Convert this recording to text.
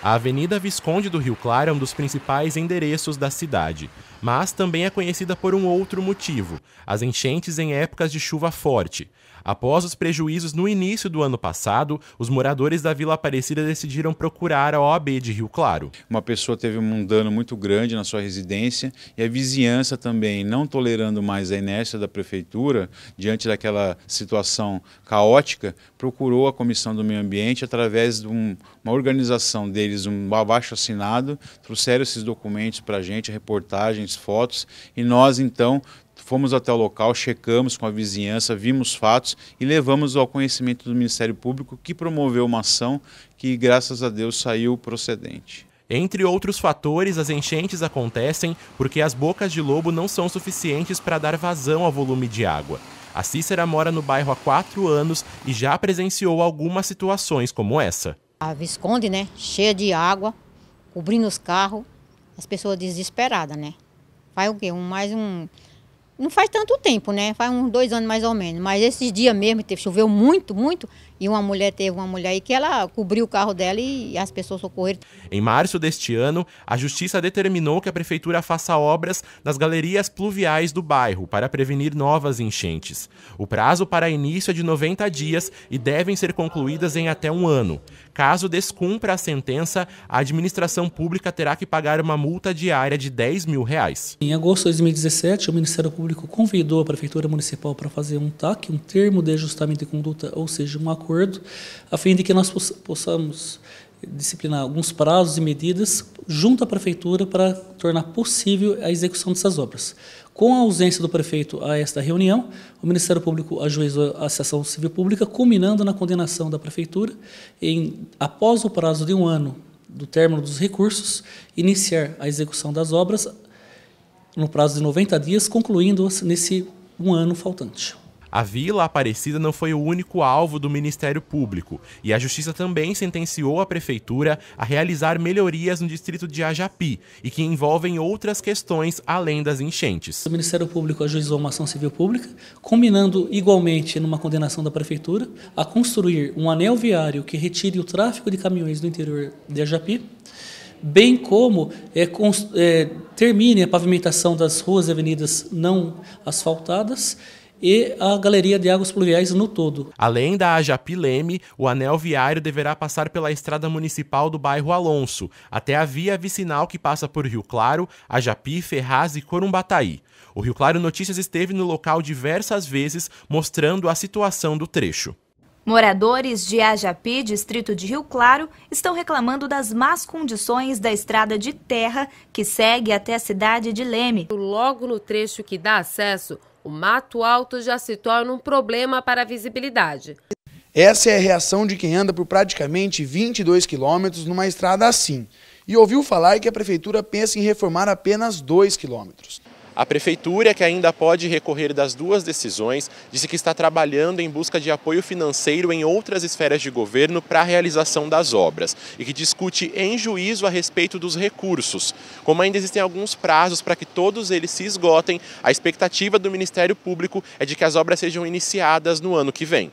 A Avenida Visconde do Rio Claro é um dos principais endereços da cidade, mas também é conhecida por um outro motivo: as enchentes em épocas de chuva forte. Após os prejuízos no início do ano passado, os moradores da Vila Aparecida decidiram procurar a OAB de Rio Claro. Uma pessoa teve um dano muito grande na sua residência e a vizinhança também, não tolerando mais a inércia da prefeitura diante daquela situação caótica, procurou a Comissão do Meio Ambiente através de uma organização dele eles um abaixo assinado, trouxeram esses documentos para a gente, reportagens, fotos, e nós então fomos até o local, checamos com a vizinhança, vimos fatos e levamos ao conhecimento do Ministério Público, que promoveu uma ação que, graças a Deus, saiu procedente. Entre outros fatores, as enchentes acontecem porque as bocas de lobo não são suficientes para dar vazão ao volume de água. A Cícera mora no bairro há quatro anos e já presenciou algumas situações como essa. A Visconde, né, cheia de água, cobrindo os carros, as pessoas desesperadas, né? Faz o quê? Um, mais um, não faz tanto tempo, né? Faz uns dois anos mais ou menos. Mas esses dias mesmo teve, choveu muito, muito. E uma mulher teve uma mulher aí que ela cobriu o carro dela e as pessoas socorreram. Em março deste ano, a justiça determinou que a prefeitura faça obras nas galerias pluviais do bairro para prevenir novas enchentes. O prazo para início é de 90 dias e devem ser concluídas em até um ano. Caso descumpra a sentença, a administração pública terá que pagar uma multa diária de 10 mil reais. Em agosto de 2017, o Ministério Público Público convidou a Prefeitura Municipal para fazer um TAC, um termo de ajustamento de conduta, ou seja, um acordo, a fim de que nós possamos disciplinar alguns prazos e medidas junto à Prefeitura para tornar possível a execução dessas obras. Com a ausência do prefeito a esta reunião, o Ministério Público ajuizou a Associação civil pública, culminando na condenação da Prefeitura em, após o prazo de um ano do término dos recursos, iniciar a execução das obras no prazo de 90 dias, concluindo-as nesse um ano faltante. A Vila Aparecida não foi o único alvo do Ministério Público, e a Justiça também sentenciou a Prefeitura a realizar melhorias no distrito de Ajapi e que envolvem outras questões além das enchentes. O Ministério Público ajuizou uma ação civil pública, combinando igualmente, numa condenação da Prefeitura, a construir um anel viário que retire o tráfego de caminhões do interior de Ajapi bem como é, é, termine a pavimentação das ruas e avenidas não asfaltadas e a galeria de águas pluviais no todo. Além da Ajapi Leme, o anel viário deverá passar pela estrada municipal do bairro Alonso, até a via vicinal que passa por Rio Claro, Ajapi, Ferraz e Corumbataí. O Rio Claro Notícias esteve no local diversas vezes, mostrando a situação do trecho. Moradores de Ajapi, distrito de Rio Claro, estão reclamando das más condições da estrada de terra que segue até a cidade de Leme. Logo no trecho que dá acesso, o mato alto já se torna um problema para a visibilidade. Essa é a reação de quem anda por praticamente 22 quilômetros numa estrada assim e ouviu falar que a prefeitura pensa em reformar apenas 2 quilômetros. A prefeitura, que ainda pode recorrer das duas decisões, disse que está trabalhando em busca de apoio financeiro em outras esferas de governo para a realização das obras e que discute em juízo a respeito dos recursos. Como ainda existem alguns prazos para que todos eles se esgotem, a expectativa do Ministério Público é de que as obras sejam iniciadas no ano que vem.